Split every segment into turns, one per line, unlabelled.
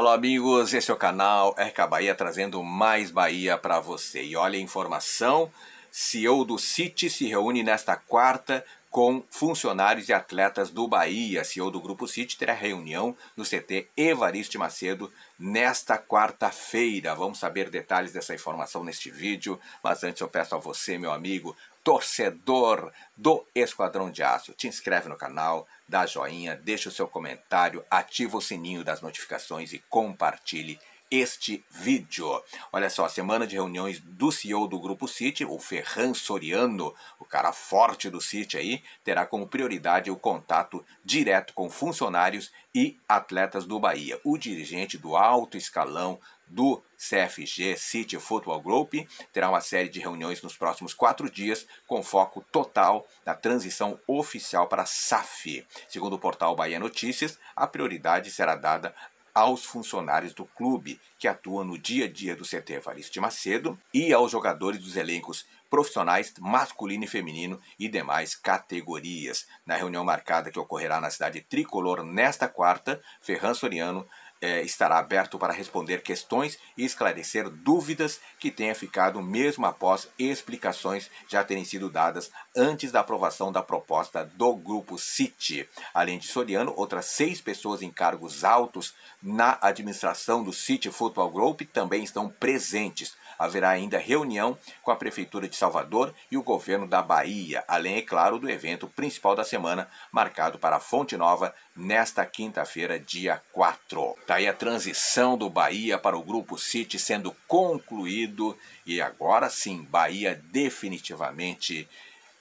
Alô amigos, esse é o canal RK Bahia trazendo mais Bahia para você. E olha a informação CEO do City, se reúne nesta quarta com funcionários e atletas do Bahia. CEO do Grupo City terá reunião no CT Evariste Macedo nesta quarta-feira. Vamos saber detalhes dessa informação neste vídeo, mas antes eu peço a você, meu amigo, torcedor do Esquadrão de Aço, te inscreve no canal, dá joinha, deixa o seu comentário, ativa o sininho das notificações e compartilhe este vídeo. Olha só, a semana de reuniões do CEO do Grupo City, o Ferran Soriano, o cara forte do City aí, terá como prioridade o contato direto com funcionários e atletas do Bahia. O dirigente do alto escalão do CFG City Football Group terá uma série de reuniões nos próximos quatro dias, com foco total na transição oficial para a SAF. Segundo o portal Bahia Notícias, a prioridade será dada aos funcionários do clube que atuam no dia a dia do CT Evaristo Macedo e aos jogadores dos elencos profissionais masculino e feminino e demais categorias. Na reunião marcada que ocorrerá na cidade tricolor nesta quarta, Ferran Soriano é, estará aberto para responder questões e esclarecer dúvidas que tenha ficado mesmo após explicações já terem sido dadas antes da aprovação da proposta do grupo City. Além de Soriano, outras seis pessoas em cargos altos na administração do City Football Group também estão presentes. Haverá ainda reunião com a Prefeitura de Salvador e o governo da Bahia, além, é claro, do evento principal da semana, marcado para a Fonte Nova nesta quinta-feira, dia 4. Tá aí a transição do Bahia para o Grupo City sendo concluído e agora sim, Bahia definitivamente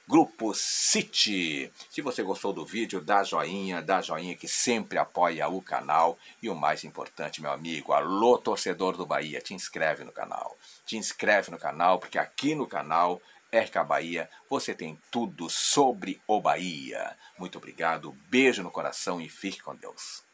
Grupo City. Se você gostou do vídeo, dá joinha, dá joinha que sempre apoia o canal. E o mais importante, meu amigo, alô torcedor do Bahia, te inscreve no canal. Te inscreve no canal, porque aqui no canal RK Bahia você tem tudo sobre o Bahia. Muito obrigado, beijo no coração e fique com Deus.